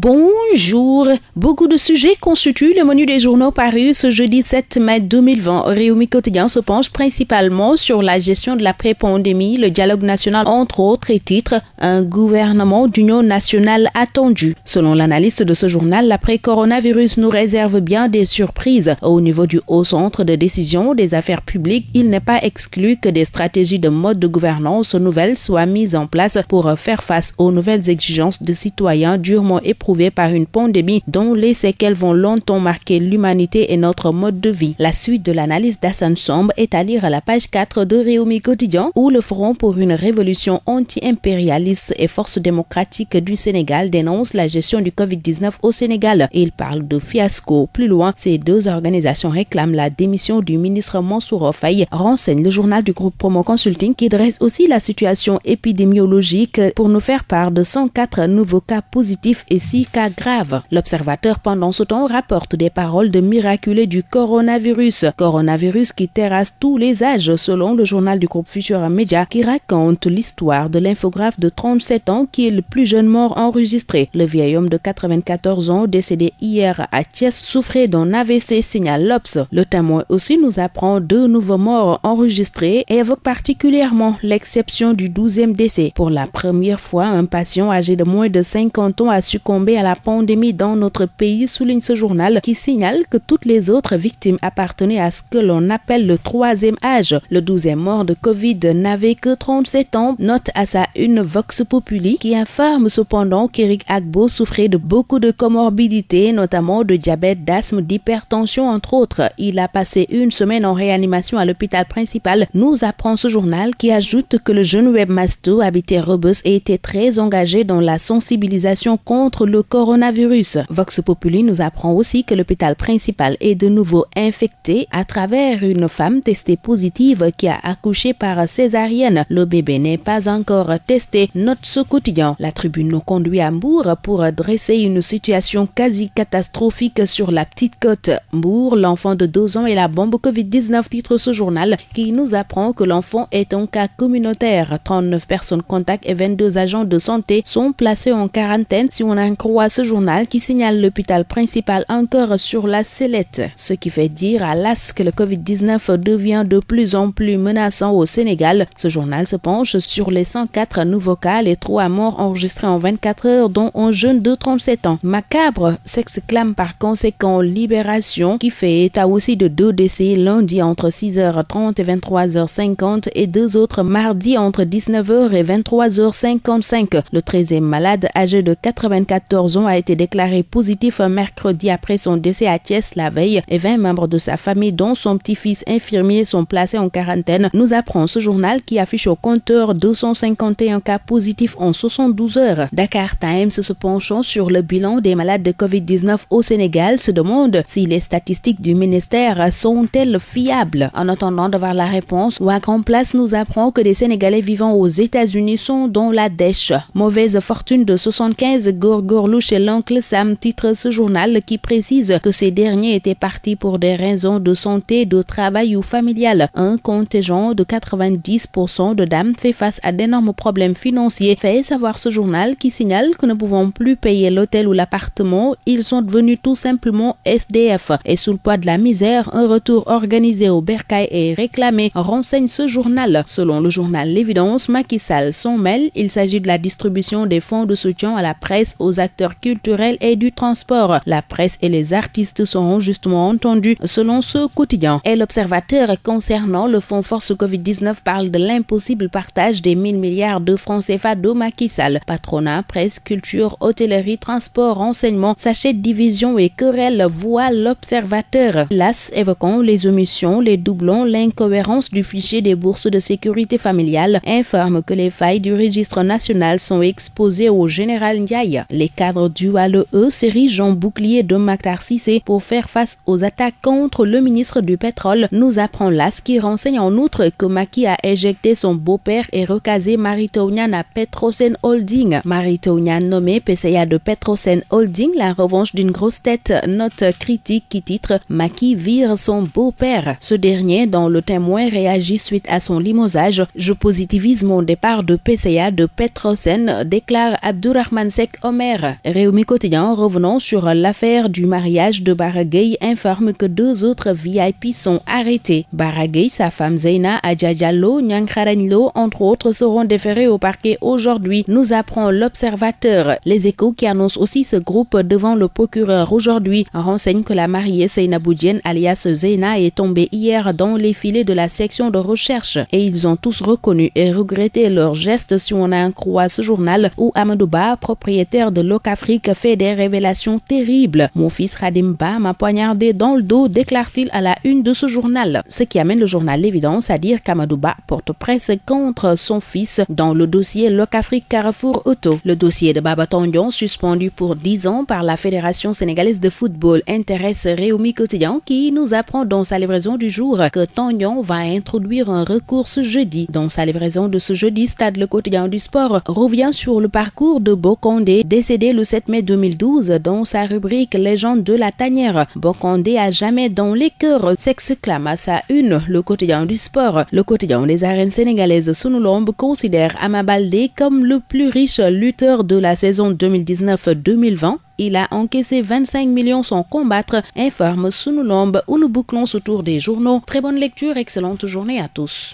Bonjour. Beaucoup de sujets constituent le menu des journaux parus ce jeudi 7 mai 2020. Réumi Quotidien se penche principalement sur la gestion de la pré-pandémie, le dialogue national entre autres et titre un gouvernement d'union nationale attendu. Selon l'analyste de ce journal, l'après-coronavirus nous réserve bien des surprises. Au niveau du haut centre de décision des affaires publiques, il n'est pas exclu que des stratégies de mode de gouvernance nouvelles soient mises en place pour faire face aux nouvelles exigences des citoyens durement éprouvés par une pandémie dont les séquelles vont longtemps marquer l'humanité et notre mode de vie. La suite de l'analyse d'Assane Sombre est à lire à la page 4 de Réumi Quotidien où le Front pour une révolution anti-impérialiste et force démocratique du Sénégal dénonce la gestion du Covid-19 au Sénégal. Il parle de fiasco. Plus loin, ces deux organisations réclament la démission du ministre Mansour Faye, renseigne le journal du groupe Promo Consulting qui dresse aussi la situation épidémiologique pour nous faire part de 104 nouveaux cas positifs et 6 cas graves. L'observateur pendant ce temps rapporte des paroles de miraculés du coronavirus. Coronavirus qui terrasse tous les âges selon le journal du groupe Futura Media qui raconte l'histoire de l'infographe de 37 ans qui est le plus jeune mort enregistré. Le vieil homme de 94 ans décédé hier à Thiès souffrait d'un AVC signale l'Obs. Le témoin aussi nous apprend deux nouveaux morts enregistrés et évoque particulièrement l'exception du 12e décès. Pour la première fois, un patient âgé de moins de 50 ans a succombé à la pandémie dans notre pays, souligne ce journal qui signale que toutes les autres victimes appartenaient à ce que l'on appelle le troisième âge. Le douzième mort de Covid n'avait que 37 ans, note à sa une Vox Populi qui informe cependant qu'Eric Agbo souffrait de beaucoup de comorbidités, notamment de diabète, d'asthme, d'hypertension entre autres. Il a passé une semaine en réanimation à l'hôpital principal, nous apprend ce journal qui ajoute que le jeune webmaster habitait Rebus et était très engagé dans la sensibilisation contre le coronavirus. Vox Populi nous apprend aussi que l'hôpital principal est de nouveau infecté à travers une femme testée positive qui a accouché par césarienne. Le bébé n'est pas encore testé, note ce quotidien. La tribune nous conduit à Mbour pour dresser une situation quasi catastrophique sur la petite côte. Mbour, l'enfant de 12 ans et la bombe Covid-19 titre ce journal qui nous apprend que l'enfant est en cas communautaire. 39 personnes contacts et 22 agents de santé sont placés en quarantaine si on a un croit ce journal qui signale l'hôpital principal encore sur la sellette. Ce qui fait dire à l'AS que le Covid-19 devient de plus en plus menaçant au Sénégal. Ce journal se penche sur les 104 nouveaux cas, les trois morts enregistrés en 24 heures, dont un jeune de 37 ans. Macabre s'exclame par conséquent Libération, qui fait état aussi de deux décès lundi entre 6h30 et 23h50 et deux autres mardi entre 19h et 23h55. Le 13e malade, âgé de 84 14 ans, a été déclaré positif mercredi après son décès à Thiès la veille et 20 membres de sa famille, dont son petit-fils infirmier, sont placés en quarantaine, nous apprend ce journal qui affiche au compteur 251 cas positifs en 72 heures. Dakar Times, se penchant sur le bilan des malades de COVID-19 au Sénégal, se demande si les statistiques du ministère sont-elles fiables. En attendant d'avoir la réponse, Wagram Place nous apprend que des Sénégalais vivant aux États-Unis sont dans la dèche. Mauvaise fortune de 75 gorgo Gourlouche et l'oncle Sam titre ce journal qui précise que ces derniers étaient partis pour des raisons de santé, de travail ou familial. Un contingent de 90% de dames fait face à d'énormes problèmes financiers. Fait savoir ce journal qui signale que ne pouvant plus payer l'hôtel ou l'appartement, ils sont devenus tout simplement SDF. Et sous le poids de la misère, un retour organisé au Bercail est réclamé, renseigne ce journal. Selon le journal L'Évidence, Macky Sall s'en mêle. Il s'agit de la distribution des fonds de soutien à la presse, aux acteurs et du transport. La presse et les artistes seront justement entendus selon ce quotidien. Et l'observateur concernant le fonds Force Covid-19 parle de l'impossible partage des 1000 milliards de francs CFA de Macky Patronat, presse, culture, hôtellerie, transport, renseignement, sachets, division et querelle voient l'observateur. L'AS évoquant les omissions, les doublons, l'incohérence du fichier des bourses de sécurité familiale informe que les failles du registre national sont exposées au général Ndiaye. Les cadre du à e, série Jean bouclier de 6 Sissé pour faire face aux attaques contre le ministre du Pétrole, nous apprend l'AS qui renseigne en outre que Maki a éjecté son beau-père et recasé Maritonian à Petrosen Holding. Maritonian nommé PCA de Petrosen Holding, la revanche d'une grosse tête, note critique qui titre Maki vire son beau-père. Ce dernier, dans le témoin, réagit suite à son limosage. Je positivise mon départ de PCA de Petrosen, déclare Abdurrahman Sek Omer. Réumi Quotidien, revenant sur l'affaire du mariage de Baragay, informe que deux autres VIP sont arrêtés. Baragay, sa femme Zeina Adjadjalo, Nyankharanilo, entre autres, seront déférés au parquet aujourd'hui, nous apprend l'observateur. Les échos qui annoncent aussi ce groupe devant le procureur aujourd'hui renseignent que la mariée Zeina Boudjian, alias Zeina, est tombée hier dans les filets de la section de recherche et ils ont tous reconnu et regretté leur geste si on a un croix ce journal où Amadouba, propriétaire de Loc-Afrique fait des révélations terribles. Mon fils Radimba m'a poignardé dans le dos, déclare-t-il à la une de ce journal. Ce qui amène le journal L'Évidence à dire qu'Amadouba porte presse contre son fils dans le dossier Loc-Afrique Carrefour Auto. Le dossier de Baba Babatondion, suspendu pour 10 ans par la Fédération sénégalaise de football, intéresse Réumi Quotidien qui nous apprend dans sa livraison du jour que Tondion va introduire un recours ce jeudi. Dans sa livraison de ce jeudi, Stade Le Quotidien du Sport revient sur le parcours de Bocondé, décédé dès le 7 mai 2012 dans sa rubrique Légende de la tanière. Bocandé a jamais dans les cœurs s'exclame sa une, le quotidien du sport. Le quotidien des arènes sénégalaises Sunulombe considère Amabaldé comme le plus riche lutteur de la saison 2019-2020 il a encaissé 25 millions sans combattre, informe Sunulombe où nous bouclons ce tour des journaux. Très bonne lecture, excellente journée à tous.